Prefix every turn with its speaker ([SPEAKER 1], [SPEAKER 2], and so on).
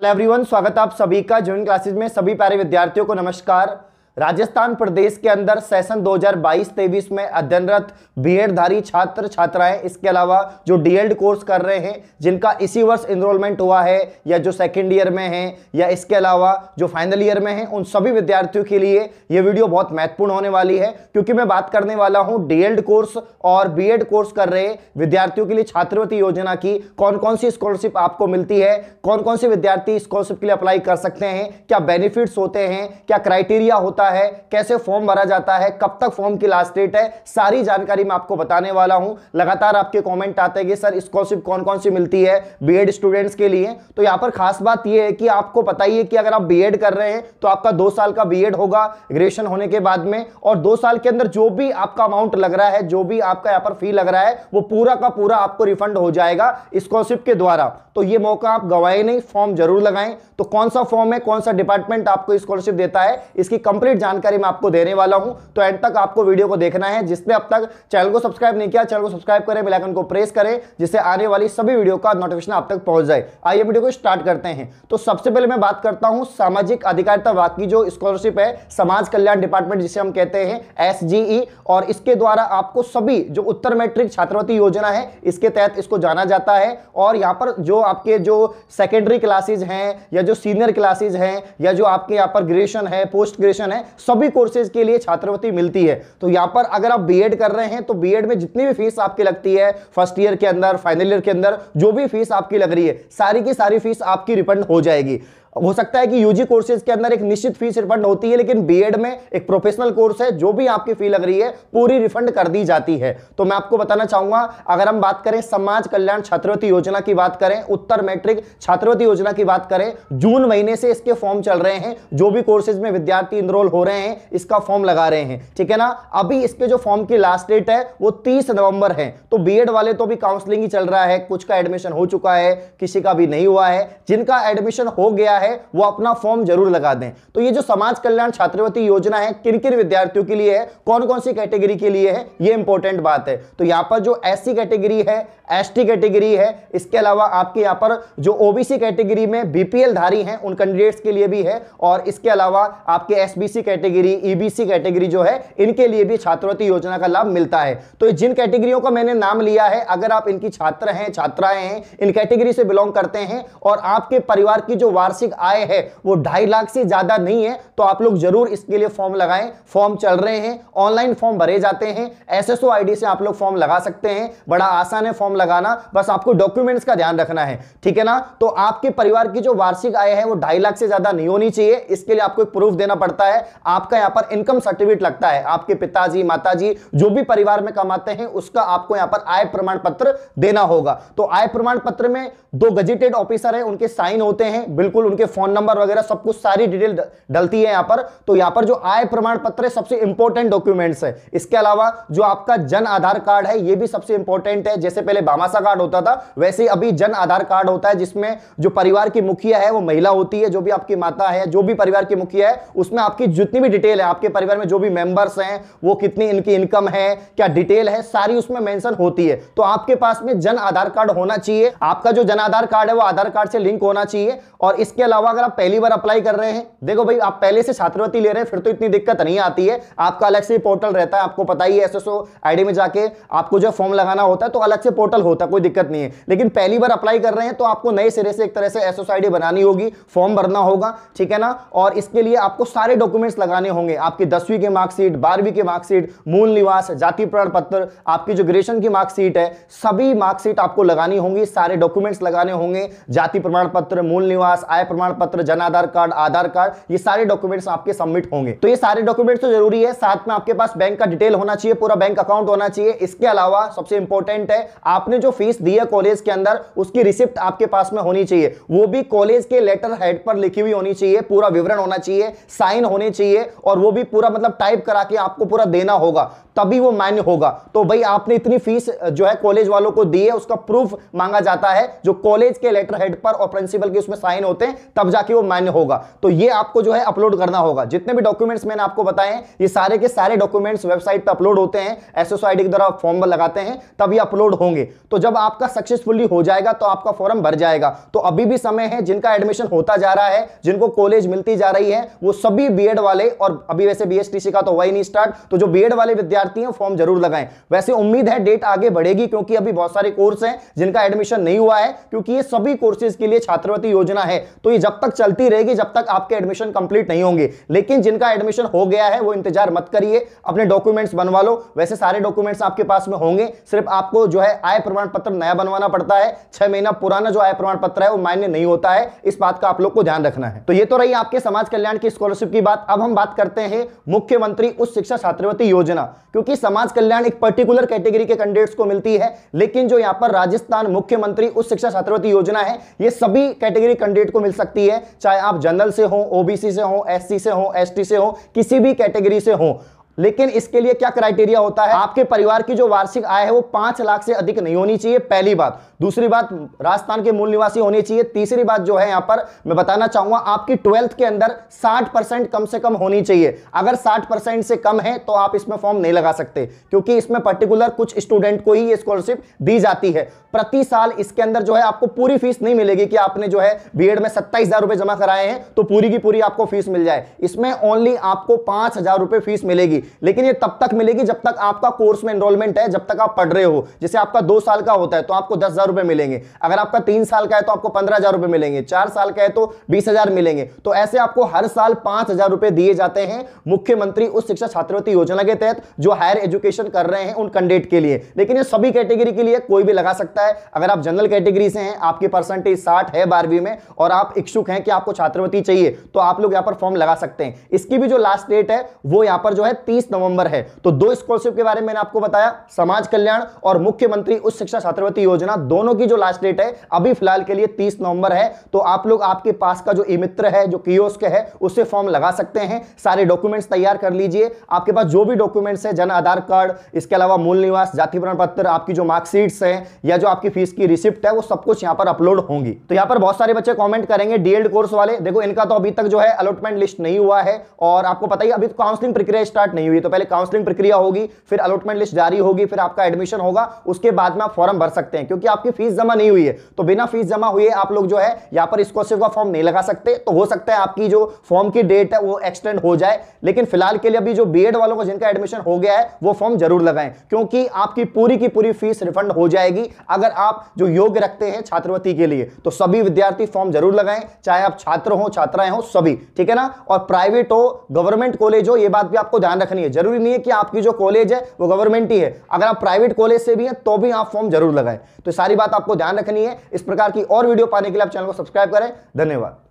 [SPEAKER 1] hello everyone स्वागत आप सभी का जून क्लासेस में सभी प्यारे विद्यार्थियों को नमस्कार राजस्थान प्रदेश के अंदर सेशन 2022-23 में अध्ययनरत बीएडधारी छात्र छात्राएं इसके अलावा जो डीएलड कोर्स कर रहे हैं जिनका इसी वर्ष इनरोलमेंट हुआ है या जो सेकेंड ईयर में है या इसके अलावा जो फाइनल ईयर में है उन सभी विद्यार्थियों के लिए यह वीडियो बहुत महत्वपूर्ण होने वाली है क्योंकि मैं बात करने वाला हूँ डीएड कोर्स और बी कोर्स कर रहे विद्यार्थियों के लिए छात्रवृत्ति योजना की कौन कौन सी स्कॉलरशिप आपको मिलती है कौन कौन से विद्यार्थी स्कॉलरशिप के लिए अप्लाई कर सकते हैं क्या बेनिफिट्स होते हैं क्या क्राइटेरिया होता होता है कैसे फॉर्म भरा जाता है कब तक फॉर्म की लास्ट डेट है सारी जानकारी मैं आपको बताने वाला हूं लगातार आपके कमेंट आते हैं कि सर स्कॉलरशिप कौन कौन सी मिलती है बी स्टूडेंट्स के लिए तो यहाँ पर खास बात यह है कि आपको पता ही है कि अगर आप बी कर रहे हैं तो आपका दो साल का बी होगा ग्रेजुएशन होने के बाद में और दो साल के अंदर जो भी आपका अमाउंट लग रहा है जो भी आपका यहाँ पर फी लग रहा है वो पूरा का पूरा आपको रिफंड हो जाएगा स्कॉलरशिप के द्वारा तो ये मौका आप गवाए नहीं फॉर्म जरूर लगाएं तो कौन सा फॉर्म है कौन सा डिपार्टमेंट आपको स्कॉलरशिप देता है इसकी कंप्लीट कंप्लीट जानकारी मैं आपको देने वाला हूं तो एंड तक आपको वीडियो को देखना है जिसने अब तक चैनल को सब्सक्राइब नहीं किया चैनल को सब्सक्राइब करें बेलाइकन को प्रेस करें जिससे आने वाली सभी वीडियो का नोटिफिकेशन आप तक पहुंच जाए आइए वीडियो को स्टार्ट करते हैं तो सबसे पहले मैं बात करता हूँ सामाजिक अधिकारिता विभाग की जो स्कॉलरशिप है समाज कल्याण डिपार्टमेंट जिसे हम कहते हैं एस e, और इसके द्वारा आपको सभी जो उत्तर मैट्रिक छात्रवृत्ति योजना है इसके तहत इसको जाना जाता है और यहाँ पर जो आपके जो सेकेंडरी क्लासेज हैं या जो सीनियर क्लासेज हैं या जो आपके यहाँ पर ग्रेजुएशन है पोस्ट ग्रेजुएशन है सभी कोर्सेज के लिए छात्रवृत्ति मिलती है तो यहां पर अगर आप बी कर रहे हैं तो बी में जितनी भी फीस आपकी लगती है फर्स्ट ईयर के अंदर फाइनल ईयर के अंदर जो भी फीस आपकी लग रही है सारी की सारी फीस आपकी रिफंड हो जाएगी हो सकता है कि यूजी कोर्सेज के अंदर एक निश्चित फीस रिफंड होती है लेकिन बीएड में एक प्रोफेशनल कोर्स है जो भी आपकी फी लग रही है पूरी रिफंड कर दी जाती है तो मैं आपको बताना चाहूंगा अगर हम बात करें समाज कल्याण छात्रवृत्ति योजना की बात करें उत्तर मैट्रिक छात्रवृत्ति योजना की बात करें जून महीने से इसके फॉर्म चल रहे हैं जो भी कोर्सेज में विद्यार्थी इनरोल हो रहे हैं इसका फॉर्म लगा रहे हैं ठीक है ना अभी इसके जो फॉर्म की लास्ट डेट है वो तीस नवंबर है तो बी वाले तो भी काउंसलिंग ही चल रहा है कुछ का एडमिशन हो चुका है किसी का भी नहीं हुआ है जिनका एडमिशन हो गया है है वो अपना फॉर्म जरूर लगा दें तो ये जो समाज कल्याण छात्रवृत्ति योजना है किन किन विद्यार्थियों के लिए है कौन कौन सी कैटेगरी के लिए है ये इंपॉर्टेंट बात है तो यहाँ पर जो एस कैटेगरी है एस कैटेगरी है इसके अलावा आपके यहाँ पर जो ओ कैटेगरी में बीपीएल धारी हैं उन कैंडिडेट्स के लिए भी है और इसके अलावा आपके एस कैटेगरी ई कैटेगरी जो है इनके लिए भी छात्रवृत्ति योजना का लाभ मिलता है तो जिन कैटेगरियों का मैंने नाम लिया है अगर आप इनकी छात्र हैं छात्राएं हैं इन कैटेगरी से बिलोंग करते हैं और आपके परिवार की जो वार्षिक आए हैं वो ढाई लाख से ज़्यादा नहीं है तो आप लोग जरूर इसके लिए फॉर्म लगाएं फॉर्म चल रहे हैं ऑनलाइन फॉर्म भरे जाते हैं एस एस से आप लोग फॉर्म लगा सकते हैं बड़ा आसान है फॉर्म लगाना बस आपको डॉक्यूमेंट्स का ध्यान रखना है ठीक है ना तो आपके परिवार की जो वार्षिक आय है वो ढाई लाख से ज़्यादा नहीं होनी चाहिए इसके लिए आपको प्रूफ देना पड़ता है आपका यहाँ पर इनकम सर्टिफिकेट लगता है आपके पिताजी माताजी जो भी परिवार में कमाते हैं उसका आपको यहाँ पर आय प्रमाण पत्र देना होगा तो आय प्रमाण पत्र में दो गजेटेड ऑफिसर है उनके साइन होते हैं बिल्कुल उनके फोन नंबर वगैरह सब कुछ सारी डिटेल डलती है यहां पर तो यहां पर जो आय प्रमाण पत्र है सबसे इंपॉर्टेंट डॉक्यूमेंट्स है इसके अलावा जो आपका जन आधार कार्ड है ये भी सबसे इंपॉर्टेंट है जैसे पहले बामासा कार्ड होता था वैसे अभी जन आधार कार्ड होता है जिसमें जो परिवार की मुखिया है वो महिला होती है जो भी आपकी माता है जो भी परिवार की मुखिया है उसमें आपकी जितनी भी डिटेल है आपके परिवार में जो भी मेंबर्स हैं वो कितनी इनकी इनकम है क्या डिटेल है सारी उसमें मेंशन होती है तो आपके पास में जन आधार कार्ड होना चाहिए आपका जो जन आधार कार्ड है वो आधार कार्ड से लिंक होना चाहिए और इसके अलावा अगर आप पहली बार अप्लाई कर रहे हैं देखो भाई आप पहले से छात्रवृत्ति ले रहे हैं फिर तो इतनी दिक्कत नहीं आती है आपका अलग से पोर्टल रहता है आपको पता ही है एसएसओ आईडी में जाके आपको जो फॉर्म लगाना होता है तो अलग से पोर्टल होता है कोई दिक्कत नहीं है लेकिन पहली बार अप्लाई कर रहे हैं तो आपको नए सिरे से एक तरह से एसएसओ आईडी बनानी होगी फॉर्म भरना होगा ठीक है ना और इसके लिए आपको सारे डॉक्यूमेंट्स लगाने होंगे आपकी दसवीं की मार्कशीट बारहवीं की मार्कशीट मूल निवास जाति प्रमाण पत्र आपकी जो ग्रेजुएशन की मार्कशीट है सभी मार्कशीट आपको लगानी होंगी सारे डॉक्यूमेंट्स लगाने होंगे जाति प्रमाण पत्र मूल निवास आय प्रमाण पत्र जन आधार कार्ड आधार कार्ड ये सारे डॉक्यूमेंट्स आपके सबमिट होंगे तो ये सारे डॉक्यूमेंट्स तो जरूरी है साथ में आपके पास बैंक का डिटेल होना चाहिए पूरा बैंक अकाउंट होना चाहिए इसके अलावा सबसे इंपॉर्टेंट है आपने जो फीस दी है कॉलेज के अंदर उसकी रिसिप्ट आपके पास में होनी चाहिए वो भी कॉलेज के लेटर हेड पर लिखी हुई होनी चाहिए पूरा विवरण होना चाहिए साइन होने चाहिए और वो भी पूरा मतलब टाइप करा के आपको पूरा देना होगा तभी वो मान्य होगा तो भाई आपने इतनी फीस जो है कॉलेज वालों को दी है उसका प्रूफ मांगा जाता है जो कॉलेज के लेटर हेड पर और प्रिंसिपल के उसमें साइन होते हैं तब जाके वो मान्य होगा तो ये आपको जो है अपलोड करना होगा जितने भी डॉक्यूमेंट्स मैंने आपको बताए ये सारे के सारे डॉक्यूमेंट्स वेबसाइट पर अपलोड होते हैं एस एस के द्वारा फॉर्म लगाते हैं तब ये अपलोड होंगे तो जब आपका सक्सेसफुली हो जाएगा तो आपका फॉर्म भर जाएगा तो अभी भी समय है जिनका एडमिशन होता जा रहा है जिनको कॉलेज मिलती जा रही है वो सभी बी वाले और अभी वैसे बीएसटीसी का तो वही नहीं स्टार्ट तो जो बी वाले विद्यार्थी हैं फॉर्म जरूर लगाएं वैसे उम्मीद है डेट आगे बढ़ेगी क्योंकि अभी बहुत सारे कोर्स हैं जिनका एडमिशन नहीं हुआ है क्योंकि ये सभी कोर्सेज के लिए छात्रवृत्ति योजना है तो होगी जब तक चलती रहेगी जब तक आपके एडमिशन कंप्लीट नहीं होंगे लेकिन जिनका एडमिशन हो गया है वो इंतजार मत करिए अपने डॉक्यूमेंट्स बनवा लो वैसे सारे डॉक्यूमेंट्स आपके पास में होंगे सिर्फ आपको जो है आय प्रमाण पत्र नया बनवाना पड़ता है छह महीना पुराना जो आय प्रमाण पत्र है वो मान्य नहीं होता है इस बात का आप लोग को ध्यान रखना है तो ये तो रही आपके समाज कल्याण की स्कॉलरशिप की बात अब हम बात करते हैं मुख्यमंत्री उच्च शिक्षा छात्रवृत्ति योजना क्योंकि समाज कल्याण एक पर्टिकुलर कैटेगरी के कैंडिडेट्स को मिलती है लेकिन जो यहाँ पर राजस्थान मुख्यमंत्री उच्च शिक्षा छात्रवृत्ति योजना है ये सभी कैटेगरी कैंडिडेट को मिल सकती सकती है चाहे आप जनरल से हो ओबीसी से हो एससी से हो एसटी से हो किसी भी कैटेगरी से हो लेकिन इसके लिए क्या क्राइटेरिया होता है आपके परिवार की जो वार्षिक आय है वो पांच लाख से अधिक नहीं होनी चाहिए पहली बात दूसरी बात राजस्थान के मूल निवासी होने चाहिए तीसरी बात जो है यहां पर मैं बताना चाहूंगा आपकी ट्वेल्थ के अंदर साठ परसेंट कम से कम होनी चाहिए अगर साठ परसेंट से कम है तो आप इसमें फॉर्म नहीं लगा सकते क्योंकि इसमें पर्टिकुलर कुछ स्टूडेंट को ही स्कॉलरशिप दी जाती है प्रति साल इसके अंदर जो है आपको पूरी फीस नहीं मिलेगी कि आपने जो है बी में सत्ताईस हजार रुपए जमा कराए हैं तो पूरी की पूरी आपको फीस मिल जाए इसमें ओनली आपको पांच हजार फीस मिलेगी लेकिन ये तब तक मिलेगी जब तक आपका कोर्स में एनरोलमेंट है जब तक आप पढ़ रहे हो जैसे आपका दो साल का होता है तो आपको दस हजार रुपए मिलेंगे अगर आपका तीन साल का है तो आपको पंद्रह हजार रुपए मिलेंगे चार साल का है तो बीस हजार मिलेंगे तो ऐसे आपको हर साल पांच हजार रुपए दिए जाते हैं मुख्यमंत्री उस शिक्षा छात्रवृत्ति योजना के तहत जो हायर एजुकेशन कर रहे हैं उन कैंडिडेट के लिए लेकिन ये सभी कैटेगरी के लिए कोई भी लगा सकता है अगर आप जनरल कैटेगरी से हैं आपकी परसेंटेज साठ है बारहवीं में और आप इच्छुक हैं कि आपको छात्रवृत्ति चाहिए तो आप लोग यहाँ पर फॉर्म लगा सकते हैं इसकी भी जो लास्ट डेट है वो यहाँ पर जो है तीस नवंबर है तो दो स्कॉलरशिप के बारे में आपको बताया समाज कल्याण और मुख्यमंत्री उच्च शिक्षा छात्रवृत्ति योजना दोनों की जो लास्ट डेट है अभी फिलहाल के लिए तीस नवंबर है तो आप लोग आपके पास का जो ई मित्र है जो कियोस्क है उससे फॉर्म लगा सकते हैं सारे डॉक्यूमेंट्स तैयार कर लीजिए आपके पास जो भी डॉक्यूमेंट्स है जन आधार कार्ड इसके अलावा मूल निवास जाति प्रमाण पत्र आपकी जो मार्कशीट्स हैं या जो आपकी फीस की रिसिप्ट है वो सब कुछ यहाँ पर अपलोड होंगी तो यहाँ पर बहुत सारे बच्चे कॉमेंट करेंगे डीएड कोर्स वाले देखो इनका तो अभी तक जो है अलॉटमेंट लिस्ट नहीं हुआ है और आपको पता ही अभी काउंसलिंग तो प्रक्रिया स्टार्ट नहीं नहीं हुई तो पहले काउंसलिंग प्रक्रिया होगी फिर अलॉटमेंट लिस्ट जारी होगी फिर आपका एडमिशन होगा उसके बाद में आप फॉर्म भर सकते हैं क्योंकि आपकी फीस जमा नहीं हुई है तो बिना फीस जमा हुए आप लोग जो है यहां पर स्कॉलरशिप का फॉर्म नहीं लगा सकते तो हो सकता है आपकी जो फॉर्म की डेट है वो एक्सटेंड हो जाए लेकिन फिलहाल के लिए अभी जो बी वालों का जिनका एडमिशन हो गया है वो फॉर्म जरूर लगाएं क्योंकि आपकी पूरी की पूरी फीस रिफंड हो जाएगी अगर आप जो योग्य रखते हैं छात्रवृत्ति के लिए तो सभी विद्यार्थी फॉर्म जरूर लगाएं चाहे आप छात्र हो छात्राएं हो सभी ठीक है ना और प्राइवेट हो गवर्नमेंट कॉलेज हो ये बात भी आपको ध्यान रखना रखनी है जरूरी नहीं है कि आपकी जो कॉलेज है वो गवर्नमेंट ही है अगर आप प्राइवेट कॉलेज से भी हैं तो भी आप फॉर्म जरूर लगाएं तो सारी बात आपको ध्यान रखनी है इस प्रकार की और वीडियो पाने के लिए आप चैनल को सब्सक्राइब करें धन्यवाद